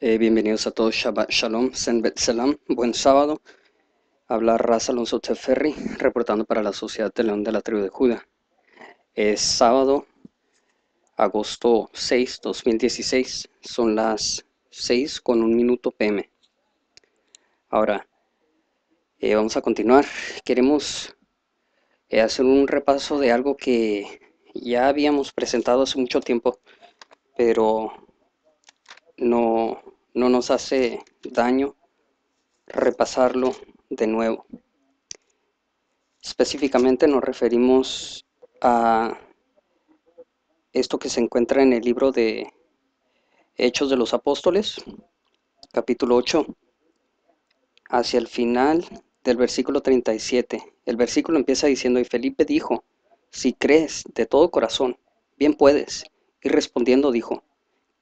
Eh, bienvenidos a todos. Shabbat Shalom, Senbet Salam, Buen sábado. Habla Raz Alonso Teferri, reportando para la Sociedad de León de la Tribu de Judá. Es sábado, agosto 6, 2016. Son las 6 con un minuto pm. Ahora, eh, vamos a continuar. Queremos eh, hacer un repaso de algo que ya habíamos presentado hace mucho tiempo, pero no, no nos hace daño repasarlo de nuevo. Específicamente nos referimos a esto que se encuentra en el libro de Hechos de los Apóstoles, capítulo 8, hacia el final del versículo 37. El versículo empieza diciendo, y Felipe dijo, si crees de todo corazón, bien puedes. Y respondiendo dijo,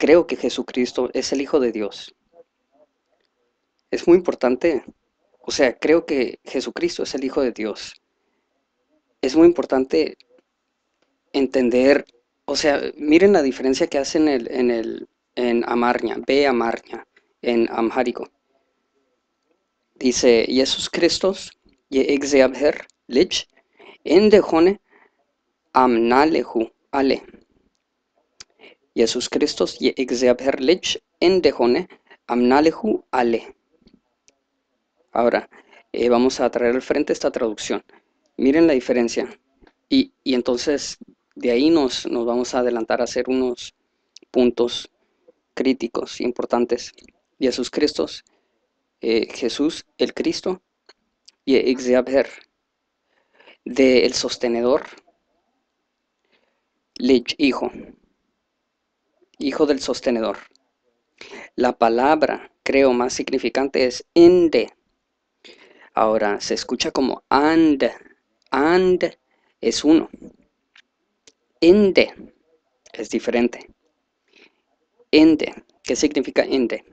creo que Jesucristo es el Hijo de Dios. Es muy importante, o sea, creo que Jesucristo es el Hijo de Dios. Es muy importante entender, o sea, miren la diferencia que hacen en, el, en, el, ve Amarña, en amharico. Dice, Jesús Cristo, en dejone, amnalehu, ale y en amnalehu ale. Ahora, eh, vamos a traer al frente esta traducción. Miren la diferencia. Y, entonces de ahí nos, nos vamos a adelantar a hacer unos puntos críticos importantes. Jesús Cristo, eh, Jesús el Cristo y Exeaber, de el sostenedor, lech, Hijo hijo del sostenedor. La palabra, creo, más significante es ende. Ahora se escucha como and. And es uno. Ende es diferente. Ende. ¿Qué significa ende?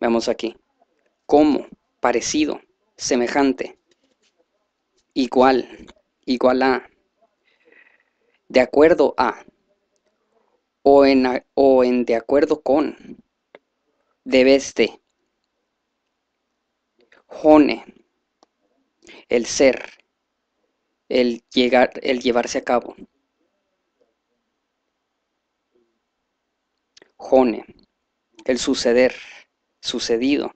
Vamos aquí. Como, parecido, semejante, igual, igual a, de acuerdo a, o en, de acuerdo con, debes de, jone, el ser, el llegar, el llevarse a cabo. Jone, el suceder, sucedido,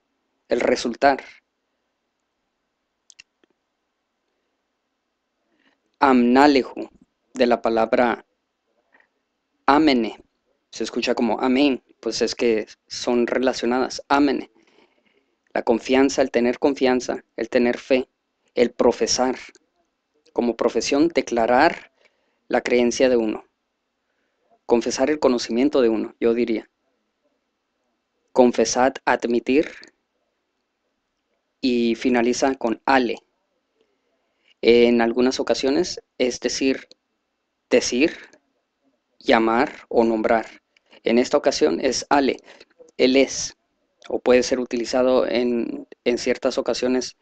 el resultar. amnaleju de la palabra amene. Se escucha como amén, pues es que son relacionadas. Amene. La confianza, el tener confianza, el tener fe, el profesar. Como profesión, declarar la creencia de uno. Confesar el conocimiento de uno, yo diría. Confesad, admitir. Y finaliza con ale. En algunas ocasiones es decir, decir, llamar o nombrar. En esta ocasión es Ale, él es, o puede ser utilizado en, en ciertas ocasiones,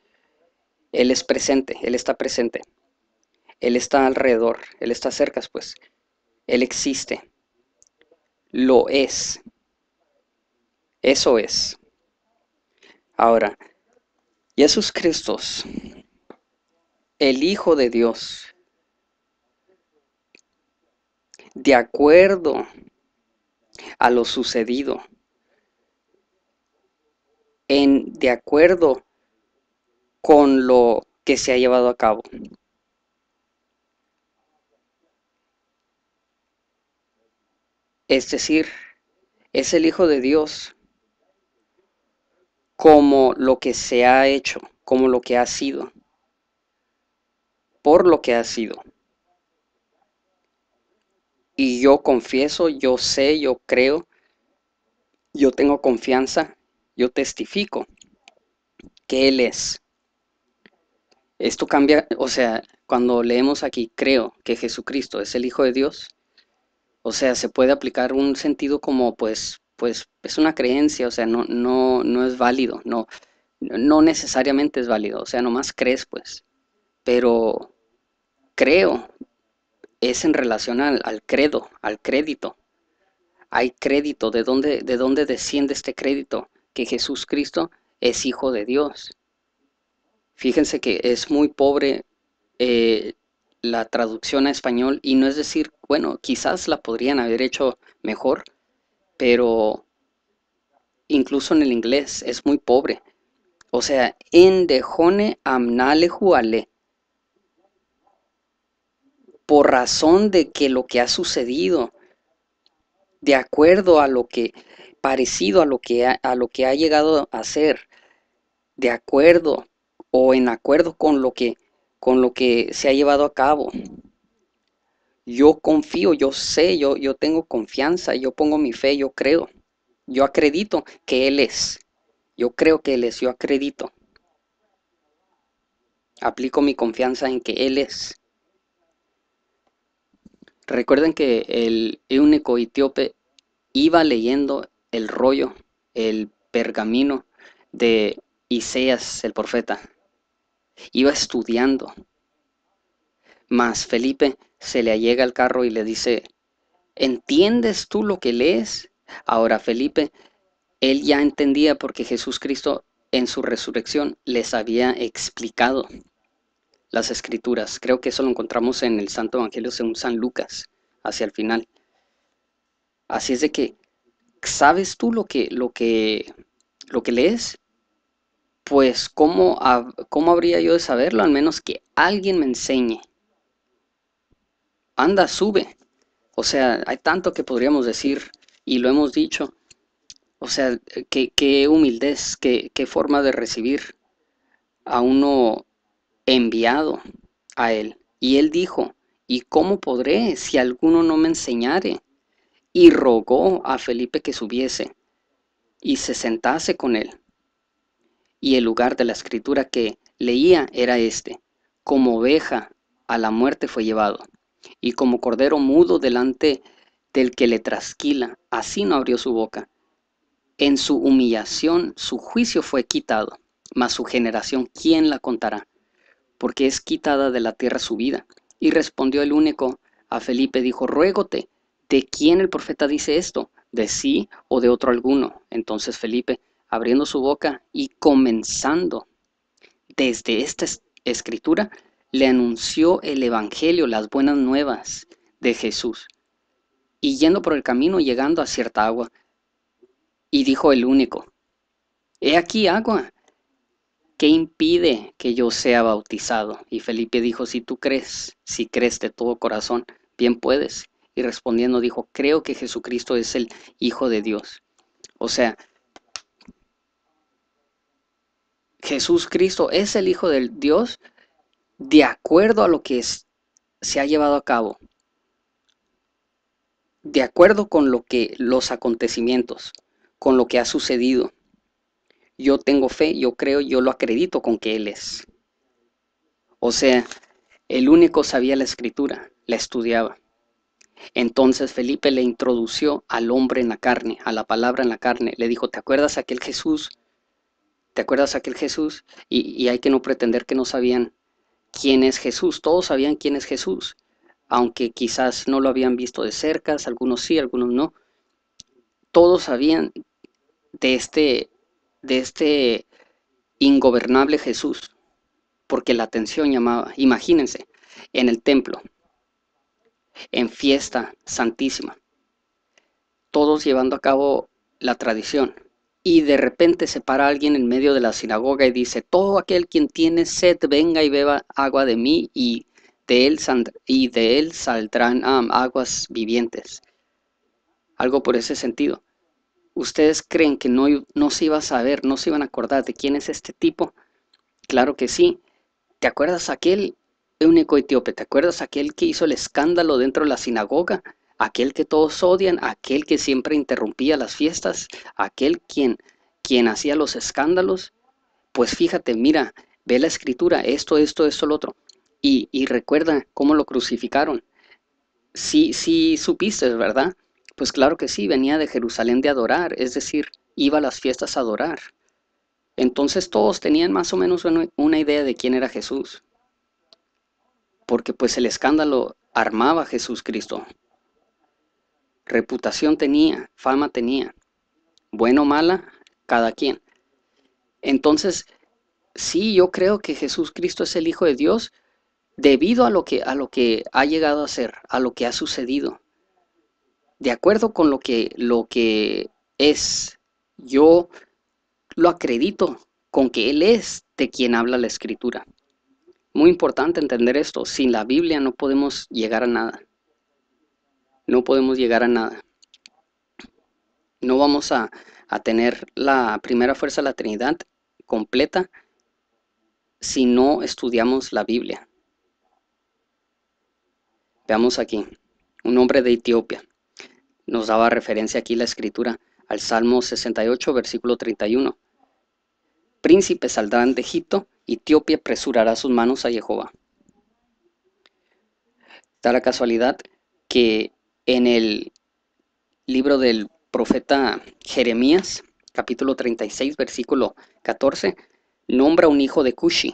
él es presente, él está presente, él está alrededor, él está cerca, pues, él existe, lo es, eso es. Ahora, Jesús Cristo, el Hijo de Dios, de acuerdo a lo sucedido, en de acuerdo con lo que se ha llevado a cabo. Es decir, es el Hijo de Dios como lo que se ha hecho, como lo que ha sido, por lo que ha sido. Y yo confieso, yo sé, yo creo, yo tengo confianza, yo testifico que Él es. Esto cambia, o sea, cuando leemos aquí, creo que Jesucristo es el Hijo de Dios, o sea, se puede aplicar un sentido como, pues, pues es una creencia, o sea, no, no, no es válido, no, no necesariamente es válido, o sea, nomás crees, pues, pero creo, es en relación al, credo, al crédito. Hay crédito, ¿de dónde, ¿de dónde desciende este crédito? Que Jesús Cristo es Hijo de Dios. Fíjense que es muy pobre eh, la traducción a español y no es decir, bueno, quizás la podrían haber hecho mejor, pero incluso en el inglés es muy pobre. O sea, endejone amnale juale por razón de que lo que ha sucedido, de acuerdo a lo que, parecido a lo que ha, a lo que ha llegado a ser, de acuerdo o en acuerdo con lo que con lo que se ha llevado a cabo. Yo confío, yo sé, yo, yo tengo confianza, yo pongo mi fe, yo creo. Yo acredito que Él es. Yo creo que Él es, yo acredito. Aplico mi confianza en que Él es. Recuerden que el único etíope iba leyendo el rollo, el pergamino de Iseas, el profeta. Iba estudiando. Mas Felipe se le allega al carro y le dice, ¿entiendes tú lo que lees? Ahora Felipe, él ya entendía porque Jesús Cristo en su resurrección les había explicado las escrituras. Creo que eso lo encontramos en el Santo Evangelio según San Lucas, hacia el final. Así es de que, ¿sabes tú lo que, lo que, lo que lees? Pues, ¿cómo, ¿cómo habría yo de saberlo? Al menos que alguien me enseñe. Anda, sube. O sea, hay tanto que podríamos decir y lo hemos dicho. O sea, qué, humildez, qué, forma de recibir a uno enviado a él. Y él dijo, ¿y cómo podré si alguno no me enseñare? Y rogó a Felipe que subiese y se sentase con él. Y el lugar de la escritura que leía era este, como oveja a la muerte fue llevado, y como cordero mudo delante del que le trasquila, así no abrió su boca. En su humillación su juicio fue quitado, mas su generación, ¿quién la contará? porque es quitada de la tierra su vida. Y respondió el único a Felipe, dijo, ruégote, ¿de quién el profeta dice esto? ¿De sí o de otro alguno? Entonces Felipe, abriendo su boca y comenzando desde esta escritura, le anunció el Evangelio, las buenas nuevas de Jesús. Y yendo por el camino, llegando a cierta agua, y dijo el único, He aquí agua, ¿qué impide que yo sea bautizado? Y Felipe dijo, si tú crees, si crees de todo corazón, bien puedes. Y respondiendo dijo, creo que Jesucristo es el Hijo de Dios. O sea, Jesús Cristo es el Hijo de Dios de acuerdo a lo que se ha llevado a cabo, de acuerdo con lo que los acontecimientos, con lo que ha sucedido yo tengo fe, yo creo, yo lo acredito con que Él es. O sea, el único sabía la escritura, la estudiaba. Entonces Felipe le introdució al hombre en la carne, a la palabra en la carne. Le dijo, ¿te acuerdas aquel Jesús? ¿Te acuerdas aquel Jesús? Y, y hay que no pretender que no sabían quién es Jesús. Todos sabían quién es Jesús, aunque quizás no lo habían visto de cerca, algunos sí, algunos no. Todos sabían de este de este ingobernable Jesús, porque la atención llamaba, imagínense, en el templo, en fiesta santísima, todos llevando a cabo la tradición, y de repente se para alguien en medio de la sinagoga y dice, todo aquel quien tiene sed, venga y beba agua de mí, y de él, saldrán aguas vivientes. Algo por ese sentido. ¿Ustedes creen que no, no se iba a saber, no se iban a acordar de quién es este tipo? Claro que sí. ¿Te acuerdas aquel único etíope? ¿Te acuerdas aquel que hizo el escándalo dentro de la sinagoga? Aquel que todos odian, aquel que siempre interrumpía las fiestas, aquel quien, quien hacía los escándalos. Pues fíjate, mira, ve la escritura, esto, esto, esto, lo otro. Y, y recuerda cómo lo crucificaron. Sí, sí supiste, ¿verdad? Pues claro que sí, venía de Jerusalén de adorar, es decir, iba a las fiestas a adorar. Entonces todos tenían más o menos una idea de quién era Jesús, porque pues el escándalo armaba a Jesús Cristo. Reputación tenía, fama tenía, bueno o mala, cada quien. Entonces, sí, yo creo que Jesús Cristo es el Hijo de Dios debido a lo que, a lo que ha llegado a ser, a lo que ha sucedido de acuerdo con lo que, lo que es. Yo lo acredito con que Él es de quien habla la escritura. Muy importante entender esto. Sin la Biblia no podemos llegar a nada. No podemos llegar a nada. No vamos a, a tener la primera fuerza de la Trinidad completa si no estudiamos la Biblia. Veamos aquí, un hombre de Etiopía. Nos daba referencia aquí la escritura al Salmo 68, versículo 31. Príncipes saldrán de Egipto, Etiopía apresurará sus manos a Jehová. Da la casualidad que en el libro del profeta Jeremías, capítulo 36, versículo 14, nombra un hijo de Cushi.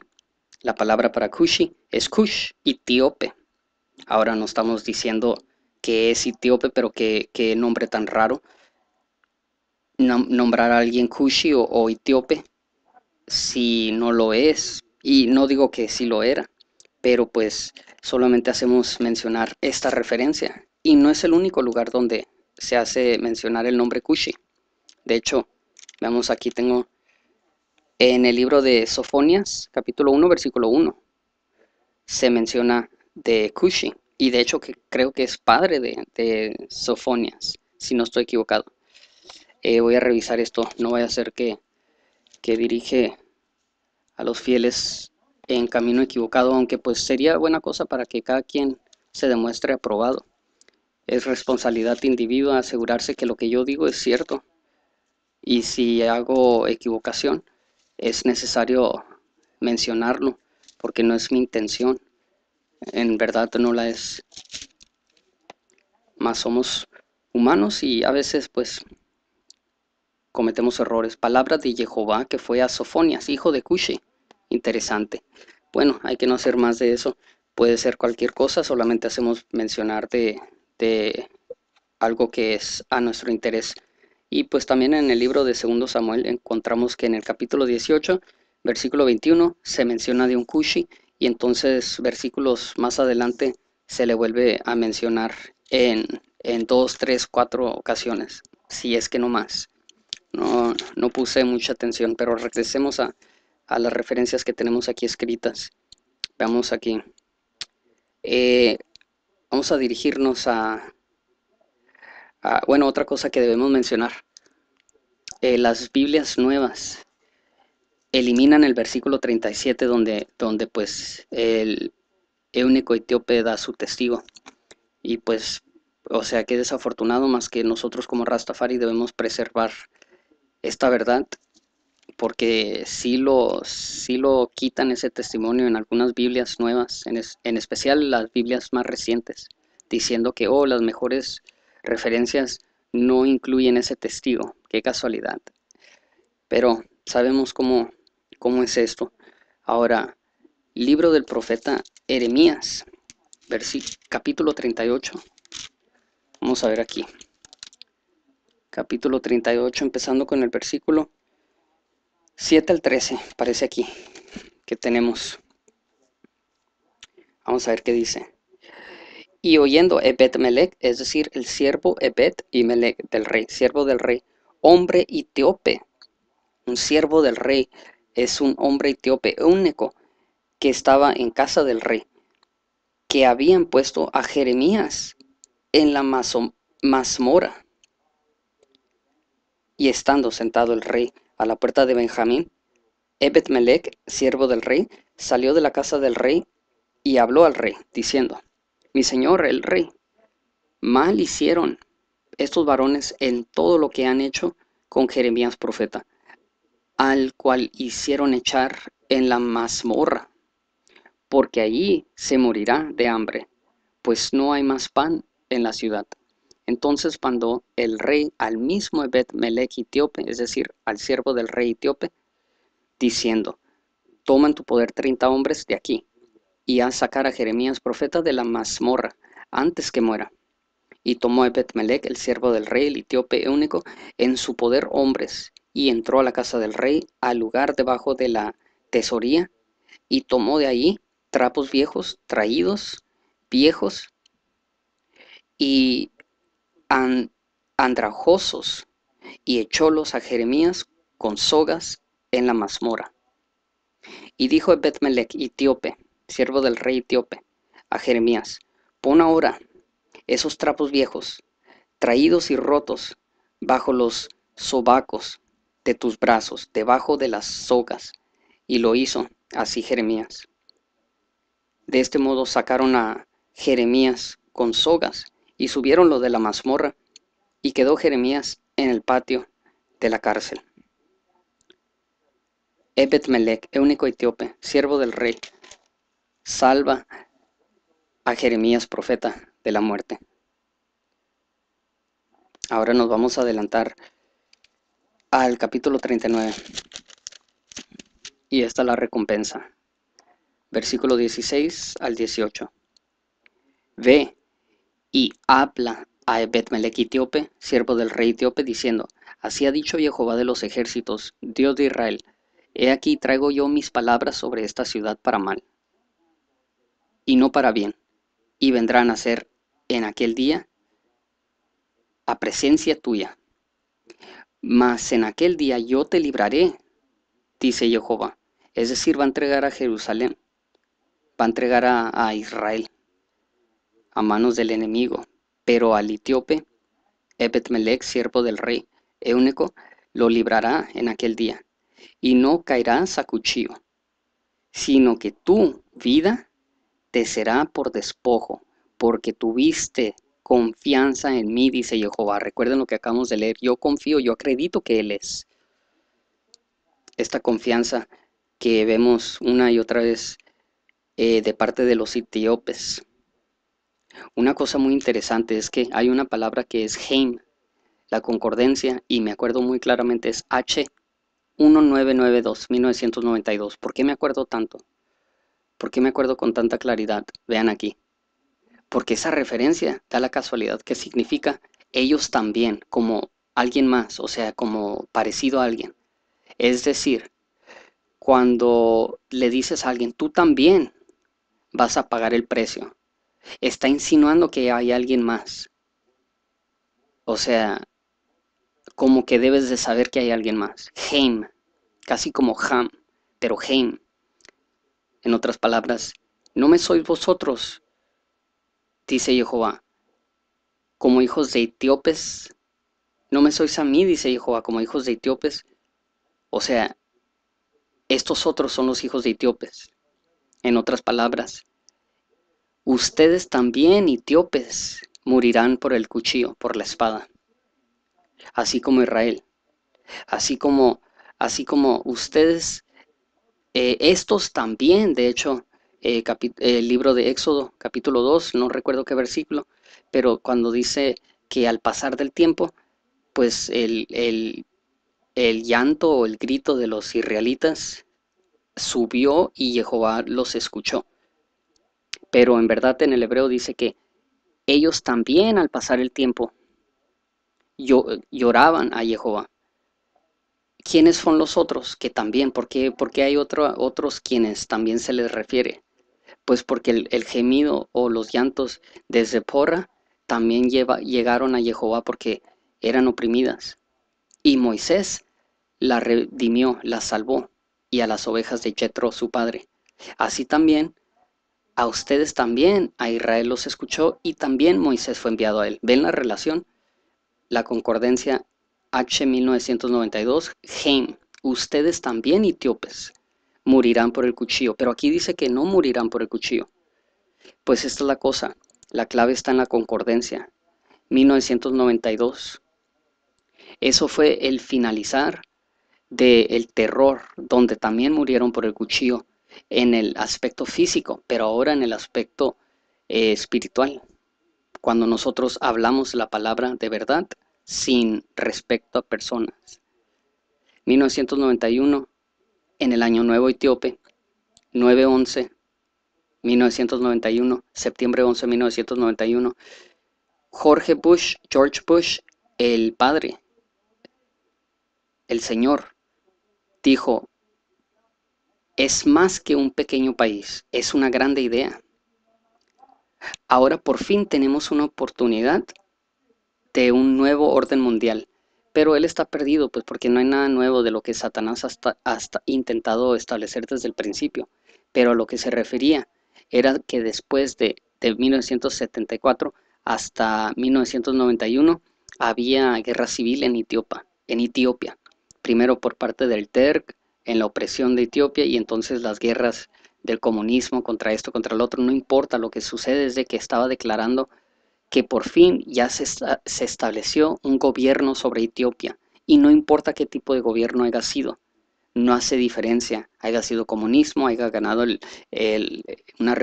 La palabra para Cushi es Cush, etíope. Ahora no estamos diciendo que es etíope, pero qué, nombre tan raro. Nombrar a alguien Cushi o, etíope si no lo es. Y no digo que sí lo era, pero pues solamente hacemos mencionar esta referencia. Y no es el único lugar donde se hace mencionar el nombre Cushi. De hecho, vemos aquí tengo en el libro de Sofonias, capítulo 1, versículo 1, se menciona de Cushi y de hecho que creo que es padre de, de Sofonias, si no estoy equivocado. Eh, voy a revisar esto, no vaya a ser que, que dirige a los fieles en camino equivocado, aunque pues sería buena cosa para que cada quien se demuestre aprobado. Es responsabilidad individual asegurarse que lo que yo digo es cierto. Y si hago equivocación, es necesario mencionarlo, porque no es mi intención en verdad no la es. Más somos humanos y a veces pues cometemos errores. Palabra de Jehová que fue a Sofonias, hijo de Cushi. Interesante. Bueno, hay que no hacer más de eso. Puede ser cualquier cosa, solamente hacemos mencionar de, de algo que es a nuestro interés. Y pues también en el libro de Segundo Samuel encontramos que en el capítulo 18, versículo 21, se menciona de un Cushi y entonces versículos más adelante se le vuelve a mencionar en, dos, tres, cuatro ocasiones, si es que no más. No, puse mucha atención, pero regresemos a, las referencias que tenemos aquí escritas. Veamos aquí. Eh, vamos a dirigirnos a, bueno, otra cosa que debemos mencionar. Eh, las Biblias nuevas eliminan el versículo 37 donde, donde pues el único etíope da su testigo. Y pues, o sea, qué desafortunado más que nosotros como Rastafari debemos preservar esta verdad porque sí lo, lo quitan ese testimonio en algunas Biblias nuevas, en, en, especial las Biblias más recientes, diciendo que, oh, las mejores referencias no incluyen ese testigo, qué casualidad. Pero sabemos cómo, ¿Cómo es esto? Ahora, libro del profeta Jeremías, capítulo 38. Vamos a ver aquí. Capítulo 38, empezando con el versículo 7 al 13, parece aquí, que tenemos. Vamos a ver qué dice. Y oyendo Ebet Melech, es decir, el siervo Ebet y Melech del rey, siervo del rey, hombre y un siervo del rey, es un hombre etíope único que estaba en casa del rey, que habían puesto a Jeremías en la mazmorra. Y estando sentado el rey a la puerta de Benjamín, Ebed Melech, siervo del rey, salió de la casa del rey y habló al rey, diciendo, Mi señor el rey, mal hicieron estos varones en todo lo que han hecho con Jeremías profeta, al cual hicieron echar en la mazmorra, porque allí se morirá de hambre, pues no hay más pan en la ciudad. Entonces mandó el rey al mismo Ebed Melech es decir, al siervo del rey etíope, diciendo, toma en tu poder treinta hombres de aquí, y haz sacar a Jeremías profeta de la mazmorra, antes que muera. Y tomó Ebed Melech, el siervo del rey, el etíope único, en su poder hombres, y entró a la casa del rey, al lugar debajo de la tesoría, y tomó de ahí trapos viejos, traídos, viejos y andrajosos, y echólos a Jeremías con sogas en la mazmora. Y dijo Ebedmelec etíope, siervo del rey etíope, a Jeremías, pon ahora esos trapos viejos, traídos y rotos, bajo los sobacos de tus brazos, debajo de las sogas. Y lo hizo así Jeremías. De este modo sacaron a Jeremías con sogas y subieron lo de la mazmorra, y quedó Jeremías en el patio de la cárcel. Ebet Melech, único etíope, siervo del rey, salva a Jeremías, profeta de la muerte. Ahora nos vamos a adelantar al capítulo 39. Y esta la recompensa. Versículo 16 al 18. Ve y habla a Ebedmelech etíope, siervo del rey etíope, diciendo, Así ha dicho Jehová de los ejércitos, Dios de Israel, he aquí traigo yo mis palabras sobre esta ciudad para mal, y no para bien, y vendrán a ser en aquel día a presencia tuya mas en aquel día yo te libraré, dice Jehová. Es decir, va a entregar a Jerusalén, va a entregar a, Israel a manos del enemigo. Pero al etíope, ebed siervo del rey, Euneco, lo librará en aquel día, y no caerás a cuchillo, sino que tu vida te será por despojo, porque tuviste confianza en mí, dice Jehová. Recuerden lo que acabamos de leer. Yo confío, yo acredito que Él es. Esta confianza que vemos una y otra vez eh, de parte de los etíopes. Una cosa muy interesante es que hay una palabra que es Heim, la concordancia, y me acuerdo muy claramente es H1992, 1992. ¿Por qué me acuerdo tanto? ¿Por qué me acuerdo con tanta claridad? Vean aquí porque esa referencia da la casualidad que significa ellos también, como alguien más, o sea, como parecido a alguien. Es decir, cuando le dices a alguien, tú también vas a pagar el precio, está insinuando que hay alguien más. O sea, como que debes de saber que hay alguien más. Heim, casi como Ham, pero Heim. En otras palabras, no me sois vosotros, dice Jehová. Como hijos de etíopes, no me sois a mí, dice Jehová, como hijos de etíopes. O sea, estos otros son los hijos de etíopes. En otras palabras, ustedes también, etíopes, morirán por el cuchillo, por la espada. Así como Israel. Así como, así como ustedes, eh, estos también, de hecho, eh, el libro de Éxodo, capítulo 2, no recuerdo qué versículo, pero cuando dice que al pasar del tiempo, pues el, llanto o el grito de los israelitas subió y Jehová los escuchó. Pero en verdad en el hebreo dice que ellos también al pasar el tiempo lloraban a Jehová. ¿Quiénes son los otros que también? porque hay otro, otros quienes también se les refiere? pues porque el, gemido o los llantos de Zeporra también lleva, llegaron a Jehová porque eran oprimidas. Y Moisés la redimió, la salvó, y a las ovejas de Jetro su padre. Así también, a ustedes también, a Israel los escuchó, y también Moisés fue enviado a él. ¿Ven la relación? La concordancia H1992, Heim, ustedes también, etíopes morirán por el cuchillo, pero aquí dice que no morirán por el cuchillo. Pues esta es la cosa, la clave está en la concordancia. 1992. Eso fue el finalizar del el terror, donde también murieron por el cuchillo en el aspecto físico, pero ahora en el aspecto eh, espiritual. Cuando nosotros hablamos la palabra de verdad sin respecto a personas. 1991 en el Año Nuevo Etíope, 9-11, 1991, septiembre 11, 1991, Jorge Bush, George Bush, el padre, el señor, dijo, es más que un pequeño país, es una grande idea. Ahora por fin tenemos una oportunidad de un nuevo orden mundial pero él está perdido, pues porque no hay nada nuevo de lo que Satanás hasta, intentado establecer desde el principio, pero a lo que se refería era que después de, 1974 hasta 1991 había guerra civil en Etiopía, en Etiopía, primero por parte del TERC, en la opresión de Etiopía y entonces las guerras del comunismo contra esto, contra el otro, no importa lo que sucede desde que estaba declarando que por fin ya se, se estableció un gobierno sobre Etiopía y no importa qué tipo de gobierno haya sido, no hace diferencia, haya sido comunismo, haya ganado una,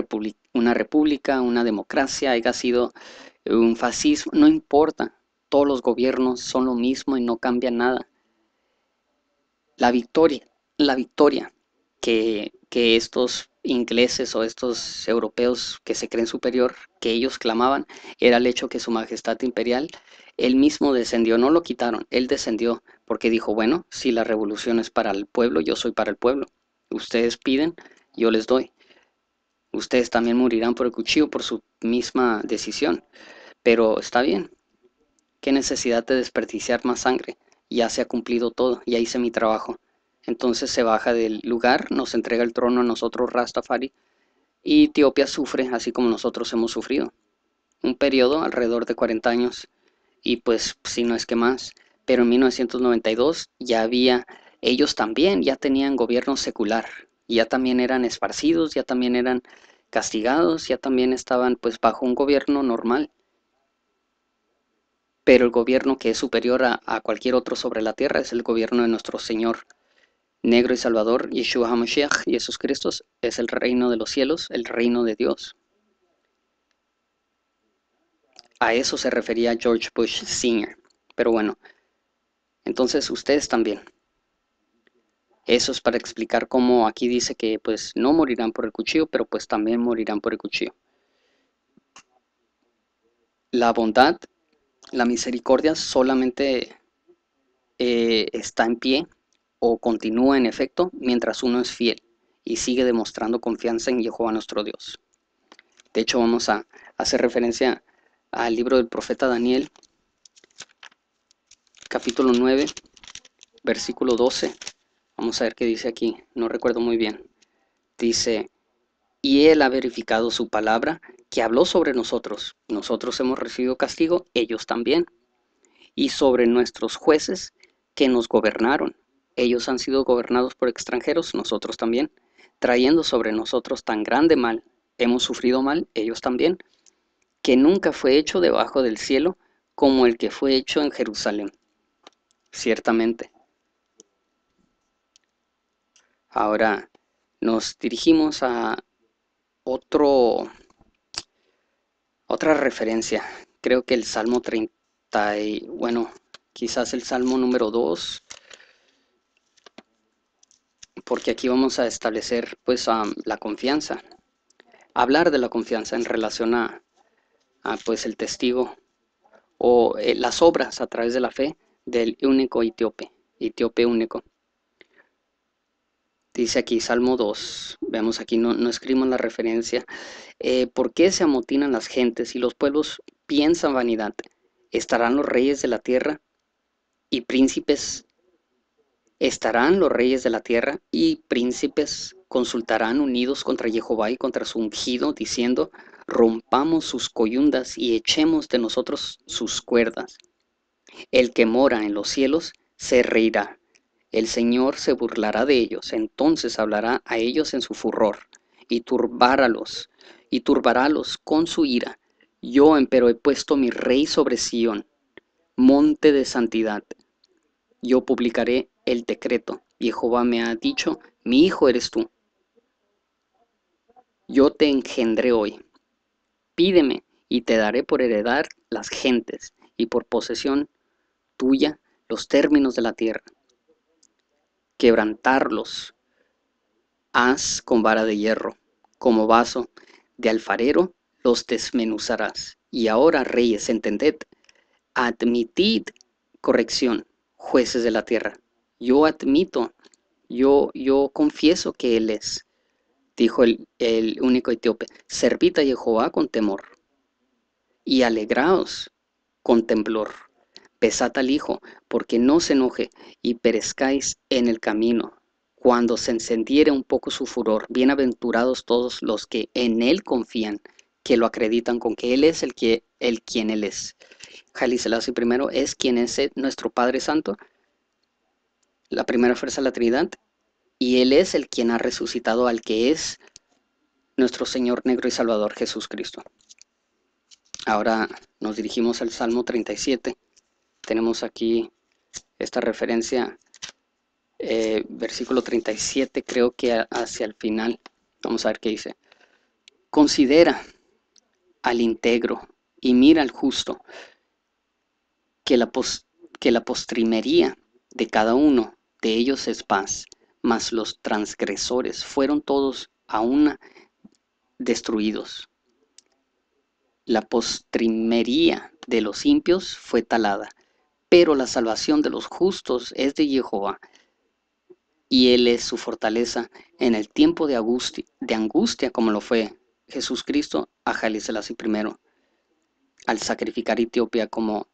una república, una democracia, haya sido un fascismo, no importa, todos los gobiernos son lo mismo y no cambia nada. La victoria, la victoria que, que estos ingleses o estos europeos que se creen superior, que ellos clamaban, era el hecho que su majestad imperial, él mismo descendió, no lo quitaron, él descendió, porque dijo, bueno, si la revolución es para el pueblo, yo soy para el pueblo. Ustedes piden, yo les doy. Ustedes también morirán por el cuchillo, por su misma decisión. Pero está bien. ¿Qué necesidad de desperdiciar más sangre? Ya se ha cumplido todo, ya hice mi trabajo. Entonces se baja del lugar, nos entrega el trono a nosotros Rastafari y Etiopía sufre así como nosotros hemos sufrido. Un periodo alrededor de 40 años y pues si no es que más. Pero en 1992 ya había, ellos también ya tenían gobierno secular, ya también eran esparcidos, ya también eran castigados, ya también estaban pues bajo un gobierno normal. Pero el gobierno que es superior a, a cualquier otro sobre la tierra es el gobierno de nuestro Señor negro y salvador, Yeshua HaMashiach, Jesús Cristo, es el reino de los cielos, el reino de Dios. A eso se refería George Bush Sr. Pero bueno, entonces ustedes también. Eso es para explicar cómo aquí dice que pues no morirán por el cuchillo, pero pues también morirán por el cuchillo. La bondad, la misericordia solamente eh, está en pie o continúa en efecto mientras uno es fiel y sigue demostrando confianza en Jehová nuestro Dios. De hecho, vamos a hacer referencia al libro del profeta Daniel, capítulo 9, versículo 12. Vamos a ver qué dice aquí, no recuerdo muy bien. Dice, y él ha verificado su palabra que habló sobre nosotros. Nosotros hemos recibido castigo, ellos también. Y sobre nuestros jueces que nos gobernaron ellos han sido gobernados por extranjeros, nosotros también, trayendo sobre nosotros tan grande mal, hemos sufrido mal, ellos también, que nunca fue hecho debajo del cielo como el que fue hecho en Jerusalén. Ciertamente. Ahora nos dirigimos a otro otra referencia. Creo que el Salmo 30 y, bueno, quizás el Salmo número 2 porque aquí vamos a establecer pues la confianza, hablar de la confianza en relación a, pues el testigo o eh, las obras a través de la fe del único etíope, etíope único. Dice aquí Salmo 2, vemos aquí, no, escribimos la referencia. Eh, ¿Por qué se amotinan las gentes y los pueblos piensan vanidad? ¿Estarán los reyes de la tierra y príncipes Estarán los reyes de la tierra y príncipes consultarán unidos contra Jehová y contra su ungido, diciendo, rompamos sus coyundas y echemos de nosotros sus cuerdas. El que mora en los cielos se reirá. El Señor se burlará de ellos, entonces hablará a ellos en su furor, y turbarálos, y turbarálos con su ira. Yo empero he puesto mi rey sobre Sión, monte de santidad. Yo publicaré el decreto, y Jehová me ha dicho, mi hijo eres tú. Yo te engendré hoy. Pídeme y te daré por heredar las gentes y por posesión tuya los términos de la tierra. Quebrantarlos haz con vara de hierro, como vaso de alfarero los desmenuzarás. Y ahora, reyes, entended, admitid corrección, jueces de la tierra, yo admito, yo, yo confieso que Él es, dijo el, único etíope, Servita a Jehová con temor y alegraos con temblor. Pesad al Hijo, porque no se enoje y perezcáis en el camino, cuando se encendiere un poco su furor. Bienaventurados todos los que en Él confían, que lo acreditan con que Él es el, que, el quien Él es. Jalí y primero es quien es eh, nuestro Padre Santo, la primera fuerza de la Trinidad, y Él es el quien ha resucitado al que es nuestro Señor Negro y Salvador Jesús Cristo. Ahora nos dirigimos al Salmo 37. Tenemos aquí esta referencia, eh, versículo 37, creo que hacia el final. Vamos a ver qué dice. Considera al íntegro y mira al justo, que la, que la postrimería de cada uno de ellos es paz, mas los transgresores fueron todos a destruidos. La postrimería de los impios fue talada, pero la salvación de los justos es de Jehová, y Él es su fortaleza en el tiempo de angustia, como lo fue Jesucristo Cristo a Jalí primero, al sacrificar Etiopía como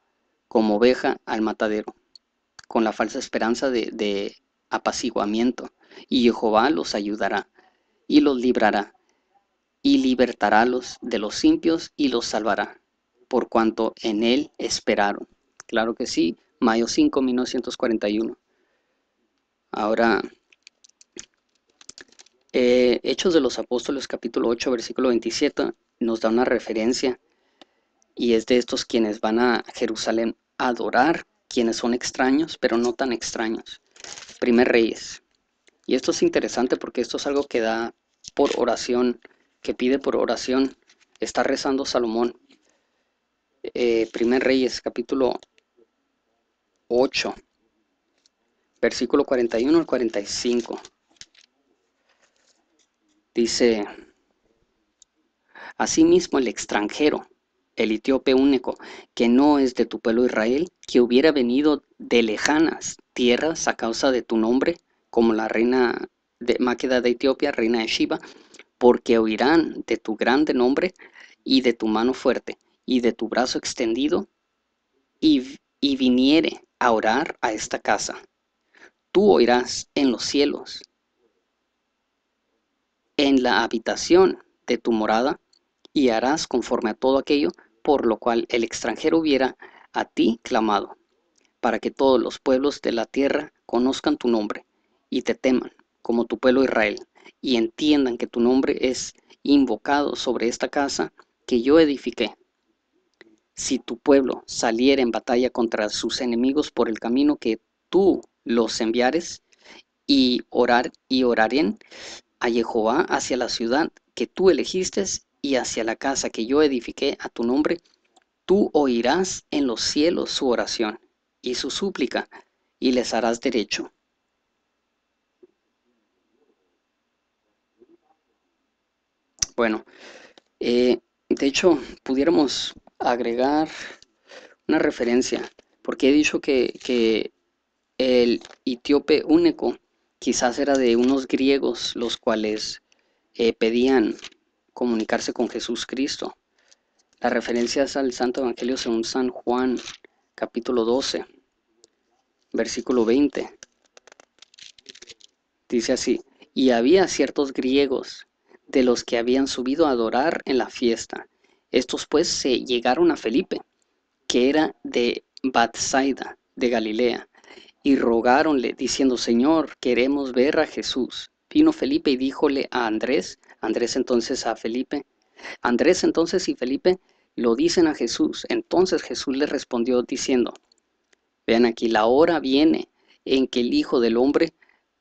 oveja al matadero con la falsa esperanza de, apaciguamiento, y Jehová los ayudará y los librará, y libertarálos de los impios y los salvará, por cuanto en él esperaron. Claro que sí, mayo 5, 1941. Ahora, eh, Hechos de los Apóstoles capítulo 8, versículo 27 nos da una referencia y es de estos quienes van a Jerusalén a adorar quienes son extraños, pero no tan extraños. Primer Reyes. Y esto es interesante porque esto es algo que da por oración, que pide por oración. Está rezando Salomón. Eh, Primer Reyes, capítulo 8, versículo 41 al 45. Dice, asimismo el extranjero el etíope único, que no es de tu pueblo Israel, que hubiera venido de lejanas tierras a causa de tu nombre, como la reina de Máqueda de Etiopía, reina de Sheba, porque oirán de tu grande nombre y de tu mano fuerte y de tu brazo extendido, y, y viniere a orar a esta casa. Tú oirás en los cielos, en la habitación de tu morada, y harás conforme a todo aquello por lo cual el extranjero hubiera a ti clamado, para que todos los pueblos de la tierra conozcan tu nombre y te teman, como tu pueblo Israel, y entiendan que tu nombre es invocado sobre esta casa que yo edifiqué. Si tu pueblo saliera en batalla contra sus enemigos por el camino que tú los enviares, y orar y orarían a Jehová hacia la ciudad que tú elegiste y hacia la casa que yo edifiqué a tu nombre, tú oirás en los cielos su oración y su súplica, y les harás derecho. Bueno, eh, de hecho, pudiéramos agregar una referencia, porque he dicho que, el etíope único quizás era de unos griegos los cuales eh, pedían comunicarse con Jesús Cristo. La referencia es al Santo Evangelio según San Juan, capítulo 12, versículo 20. Dice así, y había ciertos griegos de los que habían subido a adorar en la fiesta. Estos pues se llegaron a Felipe, que era de Batsaida, de Galilea, y rogáronle, diciendo, Señor, queremos ver a Jesús. Vino Felipe y díjole a Andrés, Andrés entonces a Felipe. Andrés entonces y Felipe lo dicen a Jesús. Entonces Jesús le respondió diciendo, vean aquí, la hora viene en que el Hijo del Hombre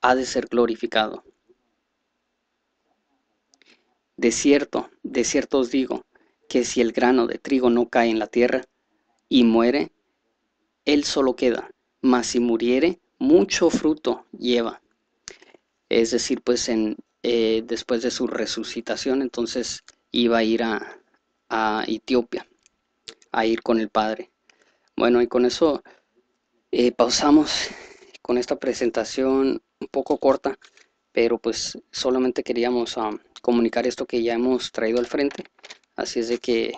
ha de ser glorificado. De cierto, de cierto os digo, que si el grano de trigo no cae en la tierra y muere, él solo queda, mas si muriere, mucho fruto lleva. Es decir, pues en, eh, después de su resucitación, entonces iba a ir a, a, Etiopía, a ir con el Padre. Bueno, y con eso eh, pausamos con esta presentación un poco corta, pero pues solamente queríamos um, comunicar esto que ya hemos traído al frente. Así es de que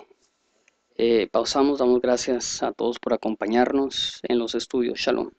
eh, pausamos, damos gracias a todos por acompañarnos en los estudios. Shalom.